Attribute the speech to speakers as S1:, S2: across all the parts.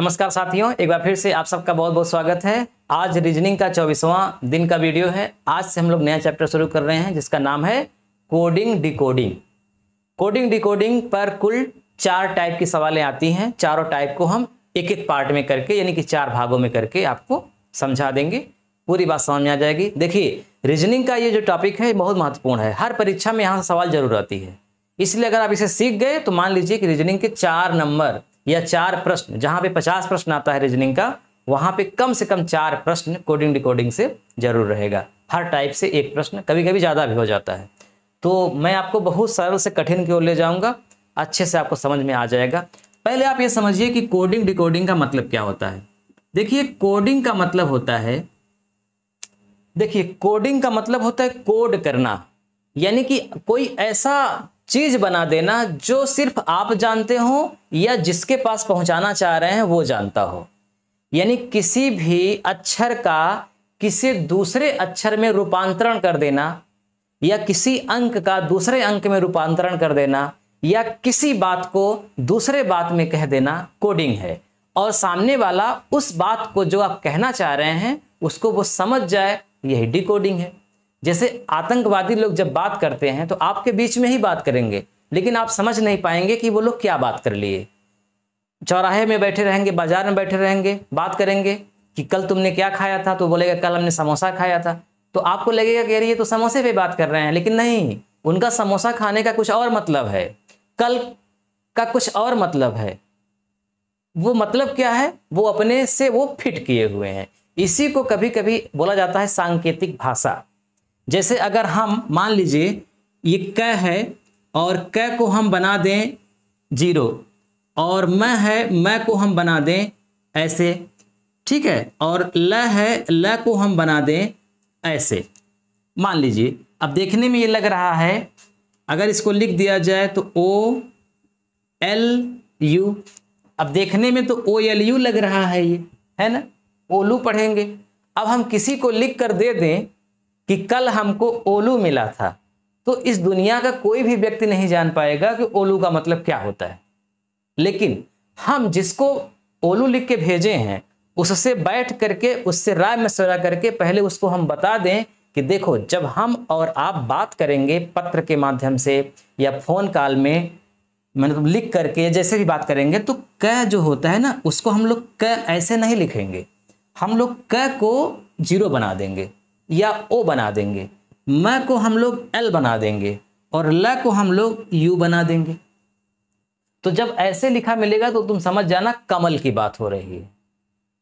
S1: नमस्कार साथियों एक बार फिर से आप सबका बहुत बहुत स्वागत है आज रीजनिंग का चौबीसवां दिन का वीडियो है आज से हम लोग नया चैप्टर शुरू कर रहे हैं जिसका नाम है कोडिंग डिकोडिंग कोडिंग डिकोडिंग पर कुल चार टाइप की सवालें आती हैं चारों टाइप को हम एक एक पार्ट में करके यानी कि चार भागों में करके आपको समझा देंगे पूरी बात समझ में आ जाएगी देखिए रीजनिंग का ये जो टॉपिक है बहुत महत्वपूर्ण है हर परीक्षा में यहाँ सवाल जरूर आती है इसलिए अगर आप इसे सीख गए तो मान लीजिए कि रीजनिंग के चार नंबर या चार प्रश्न जहाँ पे पचास प्रश्न आता है रीजनिंग का वहां पे कम से कम चार प्रश्न कोडिंग डिकोडिंग से जरूर रहेगा हर टाइप से एक प्रश्न कभी कभी ज़्यादा भी हो जाता है तो मैं आपको बहुत सरल से कठिन की ओर ले जाऊंगा अच्छे से आपको समझ में आ जाएगा पहले आप ये समझिए कि कोडिंग डिकोडिंग का मतलब क्या होता है देखिए कोडिंग का मतलब होता है देखिए कोडिंग का मतलब होता है कोड करना यानी कि कोई ऐसा चीज बना देना जो सिर्फ आप जानते हो या जिसके पास पहुंचाना चाह रहे हैं वो जानता हो यानी किसी भी अक्षर का किसी दूसरे अक्षर में रूपांतरण कर देना या किसी अंक का दूसरे अंक में रूपांतरण कर देना या किसी बात को दूसरे बात में कह देना कोडिंग है और सामने वाला उस बात को जो आप कहना चाह रहे हैं उसको वो समझ जाए यही डिकोडिंग है जैसे आतंकवादी लोग जब बात करते हैं तो आपके बीच में ही बात करेंगे लेकिन आप समझ नहीं पाएंगे कि वो लोग क्या बात कर लिए चौराहे में बैठे रहेंगे बाजार में बैठे रहेंगे बात करेंगे कि कल तुमने क्या खाया था तो बोलेगा कल हमने समोसा खाया था तो आपको लगेगा कि अरे ये तो समोसे पे बात कर रहे हैं लेकिन नहीं उनका समोसा खाने का कुछ और मतलब है कल का कुछ और मतलब है वो मतलब क्या है वो अपने से वो फिट किए हुए हैं इसी को कभी कभी बोला जाता है सांकेतिक भाषा जैसे अगर हम मान लीजिए ये क है और क को हम बना दें जीरो और म है म को हम बना दें ऐसे ठीक है और ल है ल को हम बना दें ऐसे मान लीजिए अब देखने में ये लग रहा है अगर इसको लिख दिया जाए तो ओ एल यू अब देखने में तो ओ एल यू लग रहा है ये है ना ओलू पढ़ेंगे अब हम किसी को लिख कर दे दें कि कल हमको ओलू मिला था तो इस दुनिया का कोई भी व्यक्ति नहीं जान पाएगा कि ओलू का मतलब क्या होता है लेकिन हम जिसको ओलू लिख के भेजे हैं उससे बैठ करके उससे राय मशवरा करके पहले उसको हम बता दें कि देखो जब हम और आप बात करेंगे पत्र के माध्यम से या फोन कॉल में मतलब लिख करके जैसे भी बात करेंगे तो क जो होता है ना उसको हम लोग क ऐसे नहीं लिखेंगे हम लोग क को जीरो बना देंगे या ओ बना देंगे म को हम लोग एल बना देंगे और ल को हम लोग यू बना देंगे तो जब ऐसे लिखा मिलेगा तो तुम समझ जाना कमल की बात हो रही है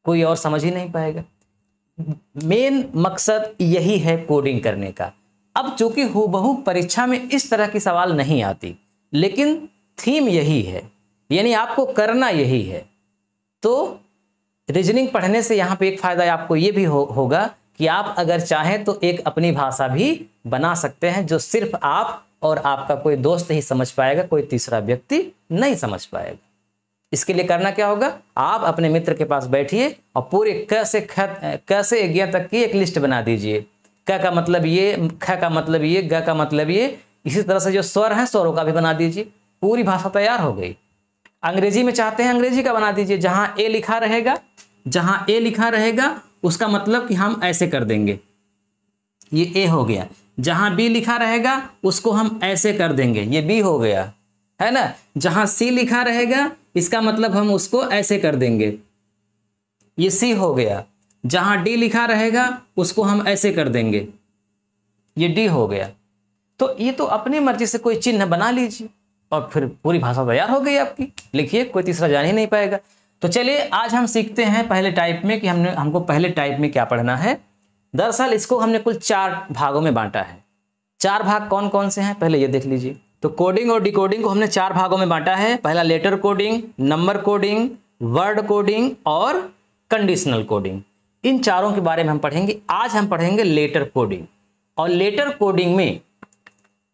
S1: कोई और समझ ही नहीं पाएगा मेन मकसद यही है कोडिंग करने का अब चूंकि हूबहू परीक्षा में इस तरह की सवाल नहीं आती लेकिन थीम यही है यानी आपको करना यही है तो रीजनिंग पढ़ने से यहाँ पे एक फ़ायदा आपको ये भी हो, होगा कि आप अगर चाहें तो एक अपनी भाषा भी बना सकते हैं जो सिर्फ आप और आपका कोई दोस्त ही समझ पाएगा कोई तीसरा व्यक्ति नहीं समझ पाएगा इसके लिए करना क्या होगा आप अपने मित्र के पास बैठिए और पूरे कैसे ख कैसे से तक की एक लिस्ट बना दीजिए क का मतलब ये ख का मतलब ये ग का मतलब ये इसी तरह से जो स्वर हैं स्वरों का भी बना दीजिए पूरी भाषा तैयार हो गई अंग्रेजी में चाहते हैं अंग्रेजी का बना दीजिए जहाँ ए लिखा रहेगा जहाँ ए लिखा रहेगा उसका मतलब कि हम ऐसे कर देंगे ये ए हो गया जहां बी लिखा रहेगा उसको हम ऐसे कर देंगे ये बी हो गया है ना जहां सी लिखा रहेगा इसका मतलब हम उसको ऐसे कर देंगे ये सी हो गया जहां डी लिखा रहेगा उसको हम ऐसे कर देंगे ये डी हो गया तो ये तो अपनी मर्जी से कोई चिन्ह बना लीजिए और फिर पूरी भाषा तैयार हो गई आपकी लिखिए कोई तीसरा जान ही नहीं पाएगा तो चलिए आज हम सीखते हैं पहले टाइप में कि हमने हमको पहले टाइप में क्या पढ़ना है दरअसल इसको हमने कुल चार भागों में बांटा है चार भाग कौन कौन से हैं पहले ये देख लीजिए तो कोडिंग और डिकोडिंग को हमने चार भागों में बांटा है पहला letter coding number coding word coding और कंडीशनल कोडिंग इन चारों के बारे में हम पढ़ेंगे आज हम पढ़ेंगे लेटर कोडिंग और लेटर कोडिंग में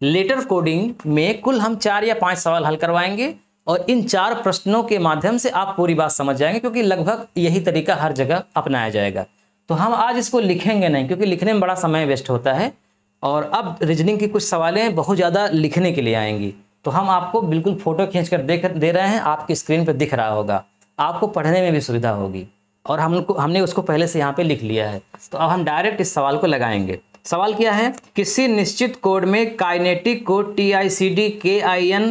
S1: लेटर कोडिंग में कुल हम चार या पांच सवाल हल करवाएंगे और इन चार प्रश्नों के माध्यम से आप पूरी बात समझ जाएंगे क्योंकि लगभग यही तरीका हर जगह अपनाया जाएगा तो हम आज इसको लिखेंगे नहीं क्योंकि लिखने में बड़ा समय वेस्ट होता है और अब रीजनिंग की कुछ सवालें बहुत ज़्यादा लिखने के लिए आएंगी तो हम आपको बिल्कुल फ़ोटो खींच कर देख दे रहे हैं आपकी स्क्रीन पर दिख रहा होगा आपको पढ़ने में भी सुविधा होगी और हमको हमने उसको पहले से यहाँ पे लिख लिया है तो अब हम डायरेक्ट इस सवाल को लगाएंगे सवाल क्या है किसी निश्चित कोड में kinetic code T I C D K I N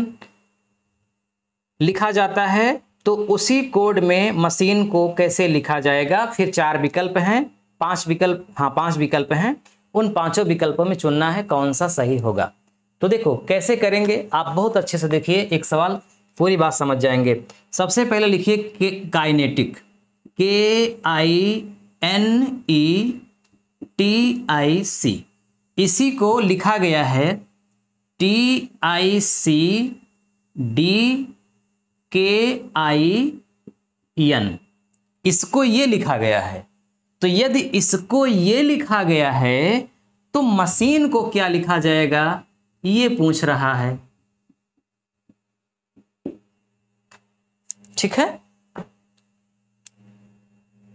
S1: लिखा जाता है तो उसी कोड में मशीन को कैसे लिखा जाएगा फिर चार विकल्प हैं पांच विकल्प हाँ पांच विकल्प हैं उन पांचों विकल्पों में चुनना है कौन सा सही होगा तो देखो कैसे करेंगे आप बहुत अच्छे से देखिए एक सवाल पूरी बात समझ जाएंगे सबसे पहले लिखिए के काइनेटिक के I N E T I सी इसी को लिखा गया है T I C D K I N इसको ये लिखा गया है तो यदि इसको ये लिखा गया है तो मशीन को क्या लिखा जाएगा ये पूछ रहा है ठीक है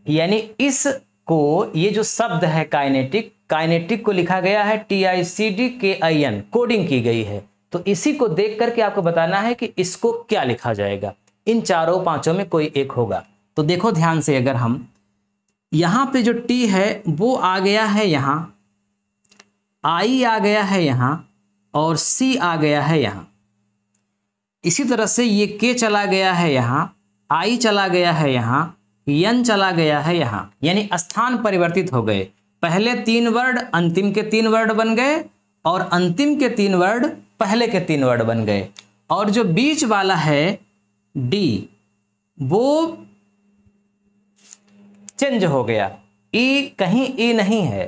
S1: यानी इसको ये जो शब्द है काइनेटिक काइनेटिक को लिखा गया है T I C D K I N coding की गई है तो इसी को देख करके आपको बताना है कि इसको क्या लिखा जाएगा इन चारों पांचों में कोई एक होगा तो देखो ध्यान से अगर हम यहां पे जो टी है वो आ गया है यहां आई आ गया है यहां और सी आ गया है यहां इसी तरह से ये के चला गया है यहां आई चला गया है यहां यन चला गया है यहां यानी स्थान परिवर्तित हो गए पहले तीन वर्ड अंतिम के तीन वर्ड बन गए और अंतिम के तीन वर्ड पहले के तीन वर्ड बन गए और जो बीच वाला है डी वो चेंज हो गया ई e कहीं ई e नहीं है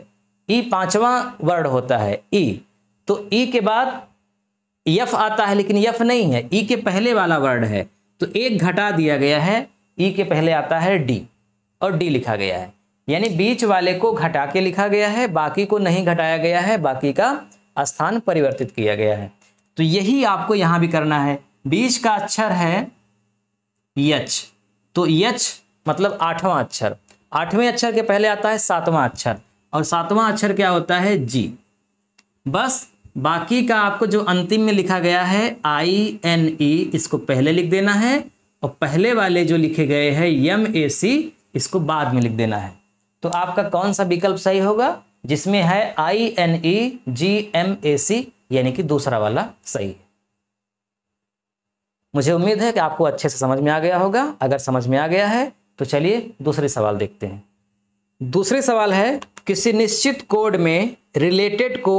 S1: ई e पांचवा वर्ड होता है ई तो ई के बाद यफ आता है लेकिन यफ नहीं है ई के पहले वाला वर्ड है तो एक घटा दिया गया है ई के पहले आता है डी और डी लिखा गया है यानी बीच वाले को घटा के लिखा गया है बाकी को नहीं घटाया गया है बाकी का स्थान परिवर्तित किया गया है तो यही आपको यहां भी करना है बीच का अक्षर है यच तो यच मतलब आठवां अक्षर आठवें अक्षर के पहले आता है सातवां अक्षर और सातवां अक्षर क्या होता है जी बस बाकी का आपको जो अंतिम में लिखा गया है आई एन ई इसको पहले लिख देना है और पहले वाले जो लिखे गए हैं यम ए सी इसको बाद में लिख देना है तो आपका कौन सा विकल्प सही होगा जिसमें है I N E G M A सी यानी कि दूसरा वाला सही है मुझे उम्मीद है कि आपको अच्छे से समझ में आ गया होगा अगर समझ में आ गया है तो चलिए दूसरे सवाल देखते हैं दूसरे सवाल है किसी निश्चित कोड में रिलेटेड को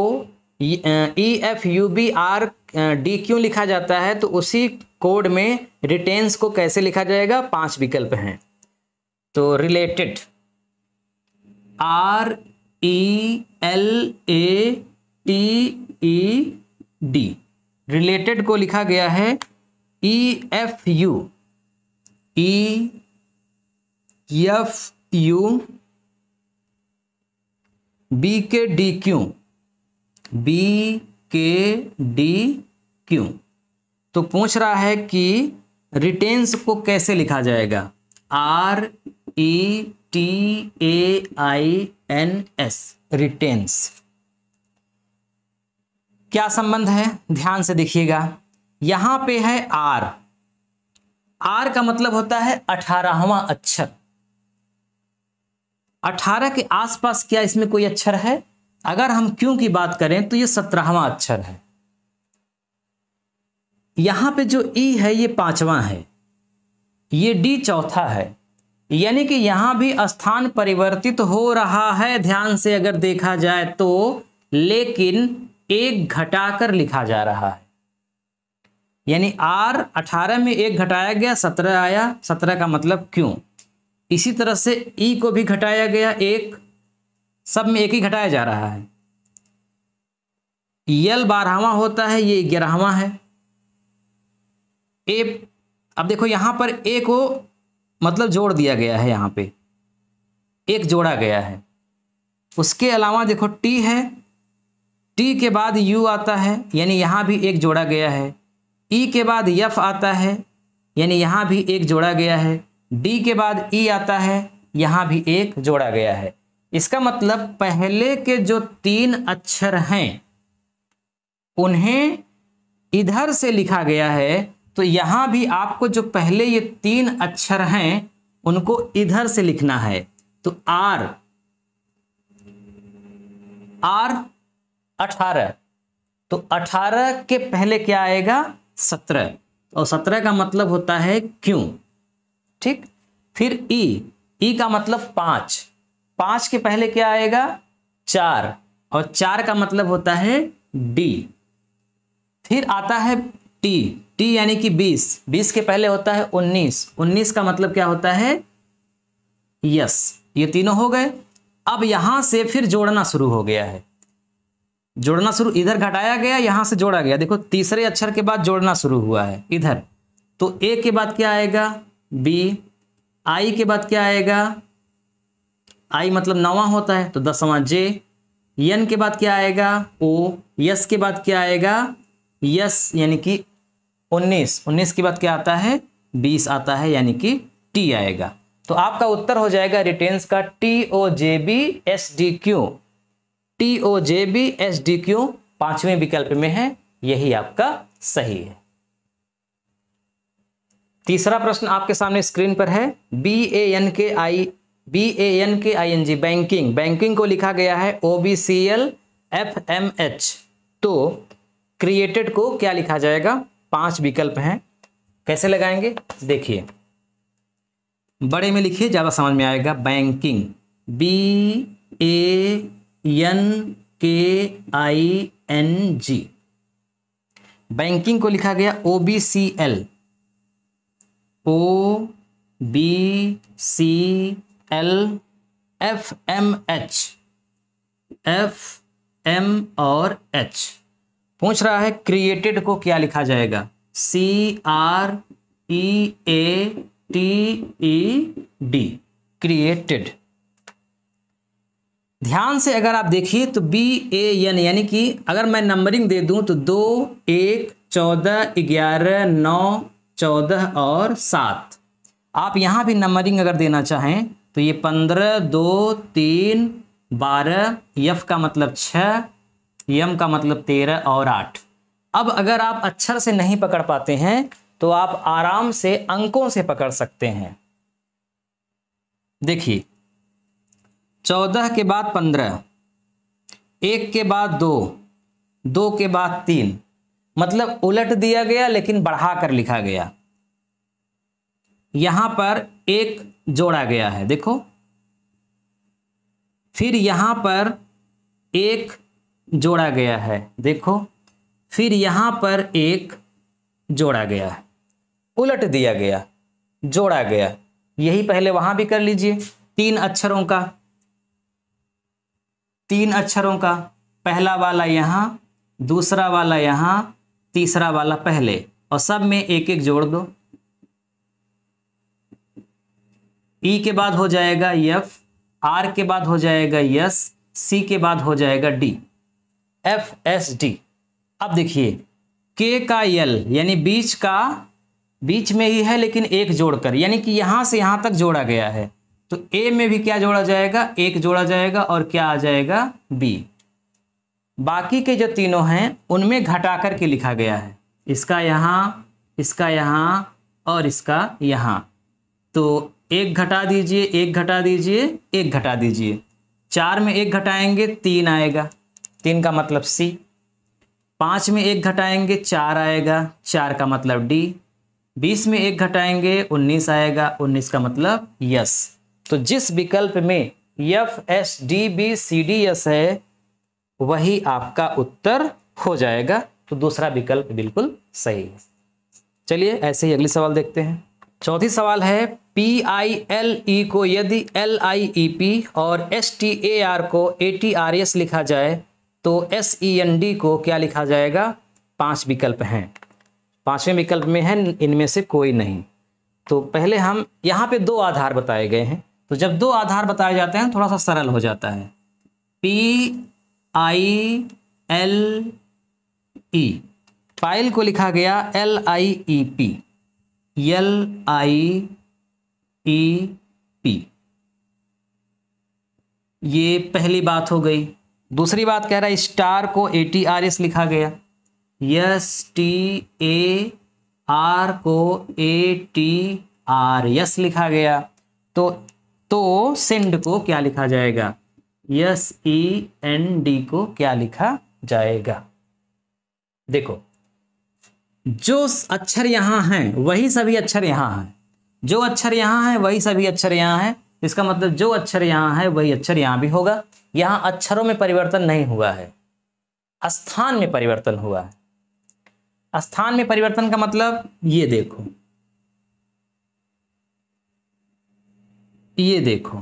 S1: E F U B R D क्यों लिखा जाता है तो उसी कोड में रिटेन्स को कैसे लिखा जाएगा पांच विकल्प हैं तो related R E L A T E D related को लिखा गया है E F U E F U B K D Q B K D Q तो पूछ रहा है कि रिटेन्स को कैसे लिखा जाएगा R E T A I N S retains क्या संबंध है ध्यान से देखिएगा यहां पे है आर आर का मतलब होता है अठारहवा अक्षर अठारह के आसपास क्या इसमें कोई अक्षर है अगर हम क्यों की बात करें तो ये सत्रहवा अक्षर है यहां पे जो ई है ये पांचवा है ये डी चौथा है यानी कि यहां भी स्थान परिवर्तित हो रहा है ध्यान से अगर देखा जाए तो लेकिन एक घटाकर लिखा जा रहा है यानी आर 18 में एक घटाया गया 17 आया 17 का मतलब क्यों इसी तरह से ई को भी घटाया गया एक सब में एक ही घटाया जा रहा है यल बारहवा होता है ये ग्यारहवा है ए अब देखो यहां पर ए को मतलब जोड़ दिया गया है यहां पे एक जोड़ा गया है उसके अलावा देखो टी है टी के बाद यू आता है यानी यहाँ भी एक जोड़ा गया है ई e के बाद यफ आता है यानी यहाँ भी एक जोड़ा गया है डी के बाद ई e आता है यहाँ भी एक जोड़ा गया है इसका मतलब पहले के जो तीन अक्षर हैं उन्हें इधर से लिखा गया है तो यहाँ भी आपको जो पहले ये तीन अक्षर हैं उनको इधर से लिखना है तो आर आर अठारह तो अठारह के पहले क्या आएगा सत्रह और सत्रह का मतलब होता है क्यों ठीक फिर ई ई का मतलब पांच पांच के पहले क्या आएगा चार और चार का मतलब होता है डी फिर आता है टी टी यानी कि बीस बीस के पहले होता है उन्नीस उन्नीस का मतलब क्या होता है यस ये तीनों हो गए अब यहां से फिर जोड़ना शुरू हो गया है जोड़ना शुरू इधर घटाया गया यहां से जोड़ा गया देखो तीसरे अक्षर के बाद जोड़ना शुरू हुआ है इधर तो ए के बाद क्या आएगा बी आई के बाद क्या आएगा आई मतलब नवा होता है तो दसवां जे एन के बाद क्या आएगा ओ यस के बाद क्या आएगा यस यानी कि उन्नीस उन्नीस के बाद क्या आता है बीस आता है यानी कि टी आएगा तो आपका उत्तर हो जाएगा रिटेन्स का T O J B S D Q T O J B S D Q पांचवें विकल्प में है यही आपका सही है तीसरा प्रश्न आपके सामने स्क्रीन पर है B A N K I B A N K I N G banking banking को लिखा गया है O B C L F M H तो क्रिएटेड को क्या लिखा जाएगा पांच विकल्प हैं कैसे लगाएंगे देखिए बड़े में लिखिए ज़्यादा समझ में आएगा banking B A N K I N G banking को लिखा गया O B C L O B C L F M H F M और एच पूछ रहा है क्रिएटेड को क्या लिखा जाएगा C R E A T E D created ध्यान से अगर आप देखिए तो बी ए एन यानी कि अगर मैं नंबरिंग दे दूं तो दो एक चौदह ग्यारह नौ चौदह और सात आप यहाँ भी नंबरिंग अगर देना चाहें तो ये पंद्रह दो तीन बारह यफ का मतलब छः यम का मतलब तेरह और आठ अब अगर आप अक्षर से नहीं पकड़ पाते हैं तो आप आराम से अंकों से पकड़ सकते हैं देखिए चौदह के बाद पंद्रह एक के बाद दो दो के बाद तीन मतलब उलट दिया गया लेकिन बढ़ा कर लिखा गया यहां पर एक जोड़ा गया है देखो फिर यहां पर एक जोड़ा गया है देखो फिर यहां पर एक जोड़ा गया है उलट दिया गया जोड़ा गया यही पहले वहां भी कर लीजिए तीन अक्षरों का तीन अक्षरों का पहला वाला यहाँ दूसरा वाला यहाँ तीसरा वाला पहले और सब में एक एक जोड़ दो ई e के बाद हो जाएगा यफ आर के बाद हो जाएगा यस सी के बाद हो जाएगा डी एफ एस डी अब देखिए के का यल यानी बीच का बीच में ही है लेकिन एक जोड़कर यानी कि यहां से यहां तक जोड़ा गया है तो ए में भी क्या जोड़ा जाएगा एक जोड़ा जाएगा और क्या आ जाएगा बी बाकी के जो तीनों हैं उनमें घटा करके लिखा गया है इसका यहाँ इसका यहाँ और इसका यहाँ तो एक घटा दीजिए एक घटा दीजिए एक घटा दीजिए चार में एक घटाएंगे तीन आएगा तीन का मतलब सी पाँच में एक घटाएंगे चार आएगा चार का मतलब डी बीस में एक घटाएंगे उन्नीस आएगा उन्नीस का मतलब यस तो जिस विकल्प में F S D B C D S है वही आपका उत्तर हो जाएगा तो दूसरा विकल्प बिल्कुल सही है चलिए ऐसे ही अगले सवाल देखते हैं चौथी सवाल है पी आई एल ई को यदि एल आई ई पी और एस टी ए आर को ए टी आर एस लिखा जाए तो एस ई एन डी को क्या लिखा जाएगा पांच विकल्प हैं पांचवें विकल्प में है इनमें से कोई नहीं तो पहले हम यहाँ पे दो आधार बताए गए हैं तो जब दो आधार बताए जाते हैं थोड़ा सा सरल हो जाता है P I L E file को लिखा गया L I E P L I E P ये पहली बात हो गई दूसरी बात कह रहा है स्टार को ए टी आर एस लिखा गया यस टी ए आर को ए टी आर एस लिखा गया तो तो सेंड को क्या लिखा जाएगा यस ई एन डी को क्या लिखा जाएगा देखो जो अक्षर यहां हैं वही सभी अक्षर यहां हैं जो अक्षर यहां है वही सभी अक्षर यहां है इसका मतलब जो अक्षर यहां है वही अक्षर यहां भी होगा यहां अक्षरों में परिवर्तन नहीं हुआ है स्थान में परिवर्तन हुआ है स्थान में परिवर्तन का मतलब ये देखो ये देखो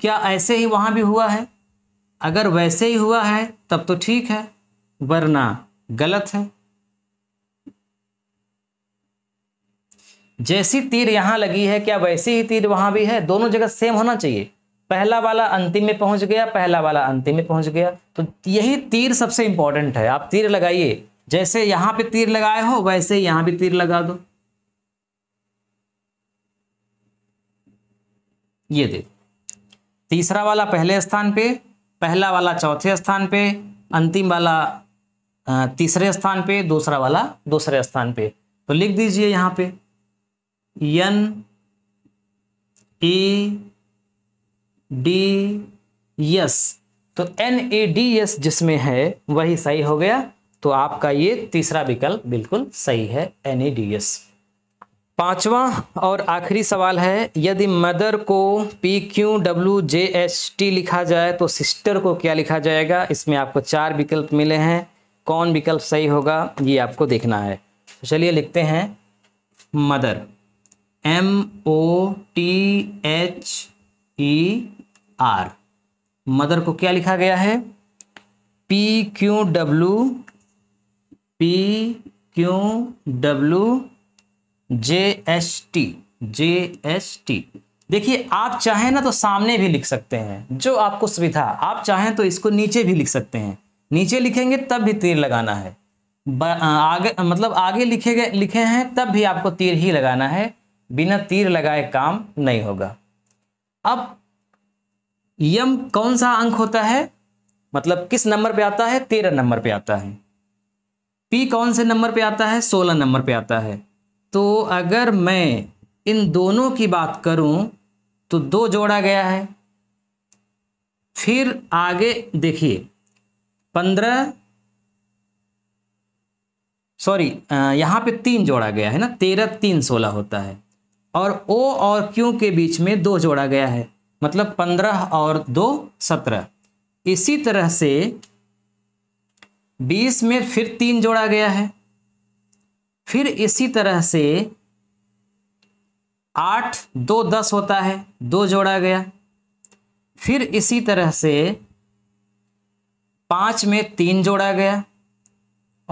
S1: क्या ऐसे ही वहां भी हुआ है अगर वैसे ही हुआ है तब तो ठीक है वरना गलत है जैसी तीर यहां लगी है क्या वैसी ही तीर वहां भी है दोनों जगह सेम होना चाहिए पहला वाला अंतिम में पहुंच गया पहला वाला अंतिम में पहुंच गया तो यही तीर सबसे इंपॉर्टेंट है आप तीर लगाइए जैसे यहां पे तीर लगाए हो वैसे यहां भी तीर लगा दो ये दे तीसरा वाला पहले स्थान पे पहला वाला चौथे स्थान पे अंतिम वाला तीसरे स्थान पे दूसरा वाला दूसरे स्थान पे तो लिख दीजिए यहाँ पे तो एन ई डी एस तो एन ए डी एस जिसमें है वही सही हो गया तो आपका ये तीसरा विकल्प बिल्कुल सही है एन ए डी एस पांचवा और आखिरी सवाल है यदि मदर को P Q W J S T लिखा जाए तो सिस्टर को क्या लिखा जाएगा इसमें आपको चार विकल्प मिले हैं कौन विकल्प सही होगा ये आपको देखना है तो चलिए लिखते हैं mother M O T H E R mother को क्या लिखा गया है P Q W P Q W J S T J S T देखिए आप चाहें ना तो सामने भी लिख सकते हैं जो आपको सुविधा आप चाहें तो इसको नीचे भी लिख सकते हैं नीचे लिखेंगे तब भी तीर लगाना है आगे मतलब आगे लिखे गए लिखे हैं तब भी आपको तीर ही लगाना है बिना तीर लगाए काम नहीं होगा अब यम कौन सा अंक होता है मतलब किस नंबर पे आता है तेरह नंबर पे आता है पी कौन से नंबर पे आता है सोलह नंबर पे आता है तो अगर मैं इन दोनों की बात करूं तो दो जोड़ा गया है फिर आगे देखिए पंद्रह सॉरी यहाँ पे तीन जोड़ा गया है ना तेरह तीन सोलह होता है और ओ और क्यू के बीच में दो जोड़ा गया है मतलब पंद्रह और दो सत्रह इसी तरह से बीस में फिर तीन जोड़ा गया है फिर इसी तरह से आठ दो दस होता है दो जोड़ा गया फिर इसी तरह से पांच में तीन जोड़ा गया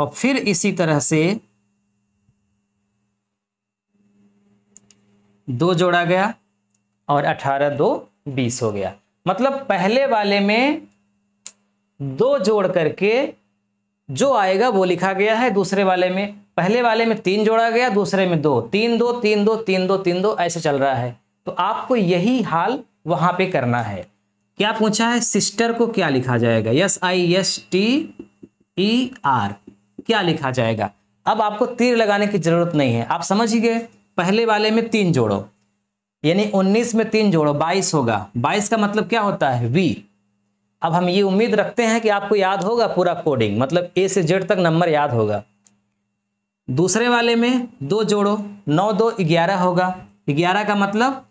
S1: और फिर इसी तरह से दो जोड़ा गया और अठारह दो बीस हो गया मतलब पहले वाले में दो जोड़ करके जो आएगा वो लिखा गया है दूसरे वाले में पहले वाले में तीन जोड़ा गया दूसरे में दो तीन दो तीन दो तीन दो तीन दो ऐसे चल रहा है तो आपको यही हाल वहां पे करना है क्या पूछा है सिस्टर को क्या लिखा जाएगा S I S T E R क्या लिखा जाएगा अब आपको तीर लगाने की जरूरत नहीं है आप समझ ही गए पहले वाले में तीन जोड़ो यानी 19 में तीन जोड़ो 22 होगा 22 का मतलब क्या होता है वी अब हम ये उम्मीद रखते हैं कि आपको याद होगा पूरा कोडिंग मतलब ए से जेड तक नंबर याद होगा दूसरे वाले में दो जोड़ो नौ दो ग्यारह होगा ग्यारह का मतलब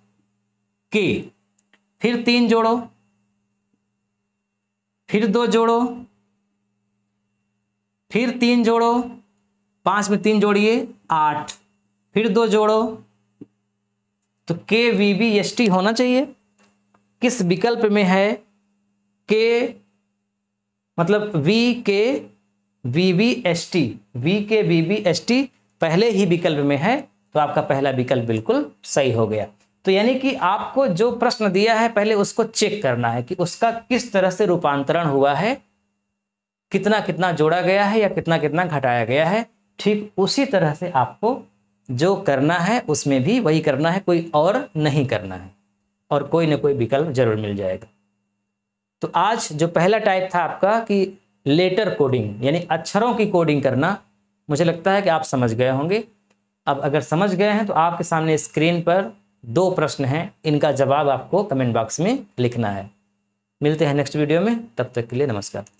S1: के फिर तीन जोड़ो फिर दो जोड़ो फिर तीन जोड़ो पांच में तीन जोड़िए आठ फिर दो जोड़ो तो के वी बी एस टी होना चाहिए किस विकल्प में है के मतलब V K V V S T V K V V S T पहले ही विकल्प में है तो आपका पहला विकल्प बिल्कुल सही हो गया तो यानी कि आपको जो प्रश्न दिया है पहले उसको चेक करना है कि उसका किस तरह से रूपांतरण हुआ है कितना कितना जोड़ा गया है या कितना कितना घटाया गया है ठीक उसी तरह से आपको जो करना है उसमें भी वही करना है कोई और नहीं करना है और कोई ना कोई विकल्प जरूर मिल जाएगा तो आज जो पहला टाइप था आपका कि लेटर कोडिंग यानी अक्षरों की कोडिंग करना मुझे लगता है कि आप समझ गए होंगे अब अगर समझ गए हैं तो आपके सामने स्क्रीन पर दो प्रश्न हैं इनका जवाब आपको कमेंट बॉक्स में लिखना है मिलते हैं नेक्स्ट वीडियो में तब तक के लिए नमस्कार